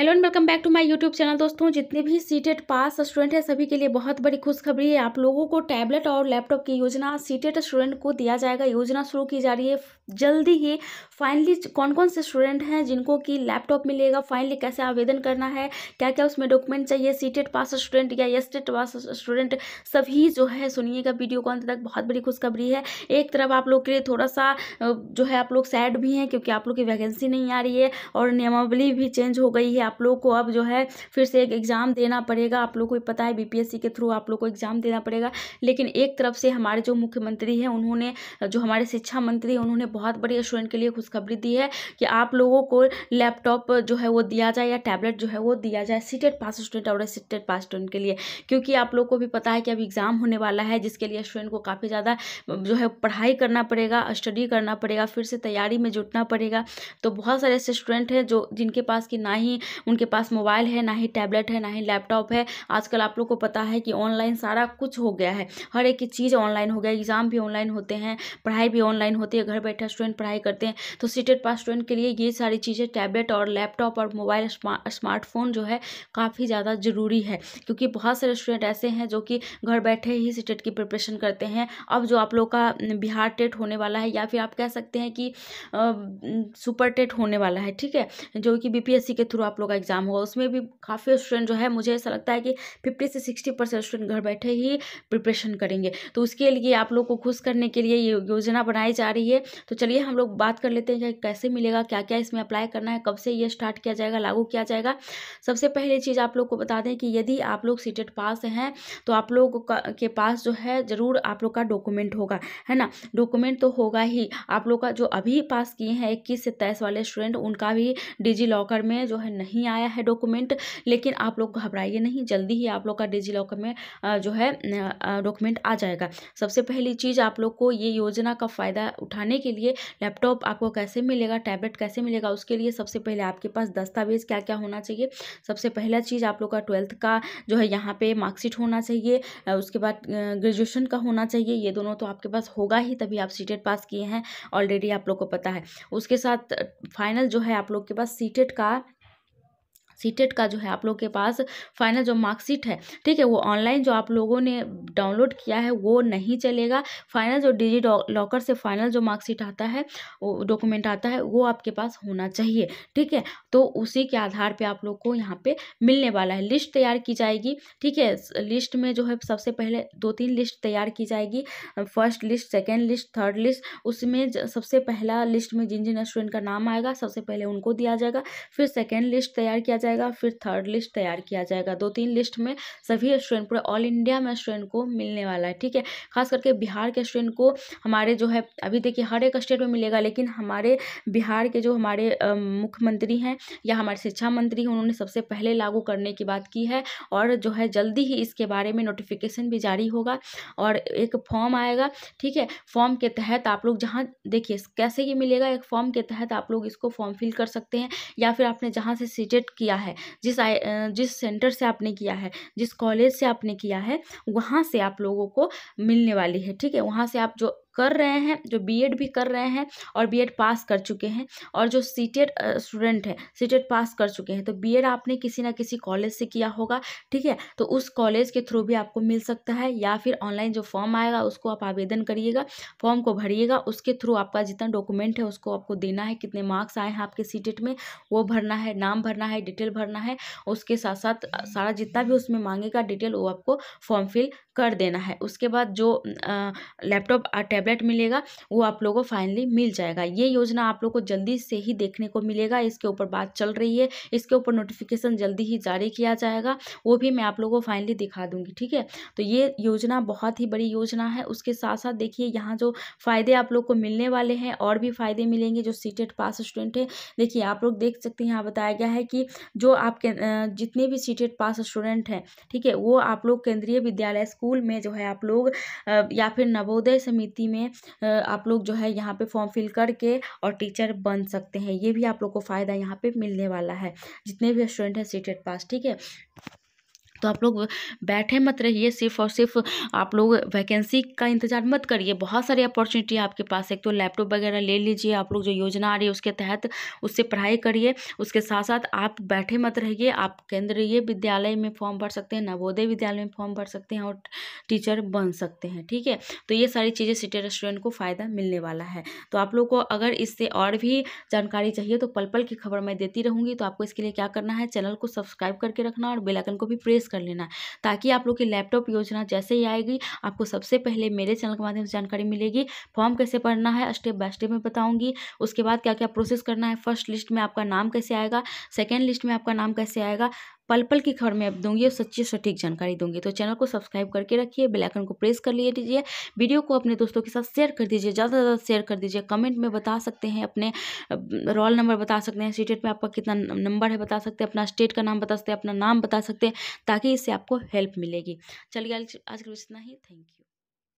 hello and welcome back to my YouTube channel दोस्तों जितने भी सीटेट पास स्टूडेंट हैं सभी के लिए बहुत बड़ी खुशखबरी है आप लोगों को टैबलेट और लैपटॉप की योजना सीटेट स्टूडेंट को दिया जाएगा योजना शुरू की जा रही है जल्दी ही फाइनली कौन कौन से स्टूडेंट हैं जिनको कि लैपटॉप मिलेगा फाइनली कैसे आवेदन करना है क्या क्या उसमें डॉक्यूमेंट चाहिए सीटेट पास स्टूडेंट या एस पास स्टूडेंट सभी जो है सुनिएगा वीडियो को अंत तक बहुत बड़ी खुशखबरी है एक तरफ आप लोग के लिए थोड़ा सा जो है आप लोग सैड भी हैं क्योंकि आप लोग की वैकेंसी नहीं आ रही है और नियमावली भी चेंज हो गई है आप लोग को अब जो है फिर से एक एग्ज़ाम देना पड़ेगा आप लोग को पता है बीपीएससी के थ्रू आप लोग को एग्ज़ाम देना पड़ेगा लेकिन एक तरफ से हमारे जो मुख्यमंत्री हैं उन्होंने जो हमारे शिक्षा मंत्री हैं उन्होंने बहुत बड़ी स्टूडेंट के लिए खुशखबरी दी है कि आप लोगों को लैपटॉप जो है वो दिया जाए या टैबलेट जो है वो दिया जाए सीटेड पास स्टूडेंट और सीटेड पास स्टूडेंट के लिए क्योंकि आप लोग को भी पता है कि अब एग्ज़ाम होने वाला है जिसके लिए स्टूडेंट को काफ़ी ज़्यादा जो है पढ़ाई करना पड़ेगा स्टडी करना पड़ेगा फिर से तैयारी में जुटना पड़ेगा तो बहुत सारे ऐसे स्टूडेंट हैं जो जिनके पास कि ना ही उनके पास मोबाइल है ना ही टैबलेट है ना ही लैपटॉप है आजकल आप लोग को पता है कि ऑनलाइन सारा कुछ हो गया है हर एक चीज़ ऑनलाइन हो गया एग्ज़ाम भी ऑनलाइन होते हैं पढ़ाई भी ऑनलाइन होती है घर बैठे स्टूडेंट पढ़ाई करते हैं तो सीटेड पास स्टूडेंट के लिए ये सारी चीज़ें टैबलेट और लैपटॉप और मोबाइल स्मार्टफोन जो है काफ़ी ज़्यादा ज़रूरी है क्योंकि बहुत सारे स्टूडेंट ऐसे हैं जो कि घर बैठे ही सीटेट की प्रिपरेशन करते हैं अब जो आप लोग का बिहार टेट होने वाला है या फिर आप कह सकते हैं कि सुपर टेट होने वाला है ठीक है जो कि बीपीएससी के थ्रू आप लोग का एग्ज़ाम होगा उसमें भी काफ़ी स्टूडेंट जो है मुझे ऐसा लगता है कि फिफ्टी से सिक्सटी परसेंट स्टूडेंट घर बैठे ही प्रिपरेशन करेंगे तो उसके लिए आप लोग को खुश करने के लिए ये योजना बनाई जा रही है तो चलिए हम लोग बात कर लेते हैं कि कैसे मिलेगा क्या क्या इसमें अप्लाई करना है कब से ये स्टार्ट किया जाएगा लागू किया जाएगा सबसे पहली चीज़ आप लोग को बता दें कि यदि आप लोग सीटेड पास हैं तो आप लोग के पास जो है ज़रूर आप लोग का डॉक्यूमेंट होगा है ना डॉक्यूमेंट तो होगा ही आप लोग का जो अभी पास किए हैं इक्कीस से तेईस वाले स्टूडेंट उनका भी डिजी लॉकर में जो है नहीं नहीं आया है डॉक्यूमेंट लेकिन आप लोग घबराइए नहीं जल्दी ही आप लोग का डिजी लॉकर में जो है डॉक्यूमेंट आ जाएगा सबसे पहली चीज़ आप लोग को ये योजना का फ़ायदा उठाने के लिए लैपटॉप आपको कैसे मिलेगा टैबलेट कैसे मिलेगा उसके लिए सबसे पहले आपके पास दस्तावेज़ क्या क्या होना चाहिए सबसे पहला चीज़ आप लोग का ट्वेल्थ का जो है यहाँ पे मार्कशीट होना चाहिए उसके बाद ग्रेजुएशन का होना चाहिए ये दोनों तो आपके पास होगा ही तभी आप सीटेट पास किए हैं ऑलरेडी आप लोग को पता है उसके साथ फाइनल जो है आप लोग के पास सीटेट का सीटेट का जो है आप लोग के पास फाइनल जो मार्कशीट है ठीक है वो ऑनलाइन जो आप लोगों ने डाउनलोड किया है वो नहीं चलेगा फाइनल जो डिजी लॉकर से फाइनल जो मार्कशीट आता है वो डॉक्यूमेंट आता है वो आपके पास होना चाहिए ठीक है तो उसी के आधार पर आप लोग को यहाँ पे मिलने वाला है लिस्ट तैयार की जाएगी ठीक है लिस्ट में जो है सबसे पहले दो तीन लिस्ट तैयार की जाएगी first list second list third list उसमें सबसे पहला लिस्ट में जिन जिन स्टूडेंट का नाम आएगा सबसे पहले उनको दिया जाएगा फिर सेकेंड लिस्ट तैयार किया जाएगा जाएगा फिर थर्ड लिस्ट तैयार किया जाएगा दो तीन लिस्ट में सभी स्टूडेंट पूरे ऑल इंडिया में स्टूडेंट को मिलने वाला है ठीक है खास करके बिहार के स्टूडेंट को हमारे जो है अभी देखिए हर एक स्टेट में मिलेगा लेकिन हमारे बिहार के जो हमारे मुख्यमंत्री हैं या हमारे शिक्षा मंत्री हैं उन्होंने सबसे पहले लागू करने की बात की है और जो है जल्दी ही इसके बारे में नोटिफिकेशन भी जारी होगा और एक फॉर्म आएगा ठीक है फॉर्म के तहत आप लोग जहाँ देखिए कैसे ये मिलेगा एक फॉर्म के तहत आप लोग इसको फॉर्म फिल कर सकते हैं या फिर आपने जहाँ से सीटेट e किया है जिस जिस सेंटर से आपने किया है जिस कॉलेज से आपने किया है वहाँ से आप लोगों को मिलने वाली है ठीक है वहाँ से आप जो कर रहे हैं जो बीएड भी कर रहे हैं और बीएड पास कर चुके हैं और जो सीटेड स्टूडेंट e है सीटेड e पास कर चुके हैं तो बीएड आपने किसी ना किसी कॉलेज से किया होगा ठीक है तो उस कॉलेज के थ्रू भी आपको मिल सकता है या फिर ऑनलाइन जो फॉर्म आएगा उसको आप आवेदन करिएगा फॉर्म को भरिएगा उसके थ्रू आपका जितना डॉक्यूमेंट है उसको आपको देना है कितने मार्क्स आए हैं आपके सी e में वो भरना है नाम भरना है डिटेल भरना है उसके साथ साथ सारा जितना भी उसमें मांगेगा डिटेल वो आपको फॉर्म फिल कर देना है उसके बाद जो लैपटॉप अटैप टैबलेट मिलेगा वो आप लोगों को फाइनली मिल जाएगा ये योजना आप लोग को जल्दी से ही देखने को मिलेगा इसके ऊपर बात चल रही है इसके ऊपर नोटिफिकेशन जल्दी ही जारी किया जाएगा वो भी मैं आप लोगों को फाइनली दिखा दूंगी ठीक है तो ये योजना बहुत ही बड़ी योजना है उसके साथ साथ देखिए यहाँ जो फ़ायदे आप लोग को मिलने वाले हैं और भी फ़ायदे मिलेंगे जो सी पास स्टूडेंट है देखिए आप लोग देख सकते हैं यहाँ बताया गया है कि जो आपके जितने भी सी पास स्टूडेंट हैं ठीक है वो आप लोग केंद्रीय विद्यालय स्कूल में जो है आप लोग या फिर नवोदय समिति में आप लोग जो है यहाँ पे फॉर्म फिल करके और टीचर बन सकते हैं ये भी आप लोग को फ़ायदा यहाँ पे मिलने वाला है जितने भी स्टूडेंट हैं सी टेट पास ठीक है तो आप लोग बैठे मत रहिए सिर्फ और सिर्फ आप लोग वैकेंसी का इंतजार मत करिए बहुत सारी अपॉर्चुनिटी आपके पास एक तो लैपटॉप वगैरह ले लीजिए आप लोग जो योजना आ रही है उसके तहत उससे पढ़ाई करिए उसके साथ साथ आप बैठे मत रहिए आप केंद्रीय विद्यालय में फॉर्म भर सकते हैं नवोदय विद्यालय में फॉर्म भर सकते हैं और टीचर बन सकते हैं ठीक है तो ये सारी चीज़ें सिटी रेस्टोरेंट को फ़ायदा मिलने वाला है तो आप लोग को अगर इससे और भी जानकारी चाहिए तो पल पल की खबर मैं देती रहूँगी तो आपको इसके लिए क्या करना है चैनल को सब्सक्राइब करके रखना और बेलाइकन को भी प्रेस कर लेना ताकि आप लोग की लैपटॉप योजना जैसे ही आएगी आपको सबसे पहले मेरे चैनल के माध्यम से जानकारी मिलेगी फॉर्म कैसे भरना है स्टेप बाय स्टेप मैं बताऊँगी उसके बाद क्या क्या प्रोसेस करना है फर्स्ट लिस्ट में आपका नाम कैसे आएगा सेकेंड लिस्ट में आपका नाम कैसे आएगा पल पल की खबर मैं अब दूंगी और सच्ची सटीक जानकारी दूंगी तो चैनल को सब्सक्राइब करके रखिए आइकन को प्रेस कर लिए दीजिए वीडियो को अपने दोस्तों के साथ शेयर कर दीजिए ज़्यादा से ज़्यादा शेयर कर दीजिए कमेंट में बता सकते हैं अपने रोल नंबर बता सकते हैं स्टेट में आपका कितना नंबर है बता सकते हैं अपना स्टेट का नाम बता सकते हैं अपना नाम बता सकते हैं ताकि इससे आपको हेल्प मिलेगी चलिए आज के लिए इतना ही थैंक यू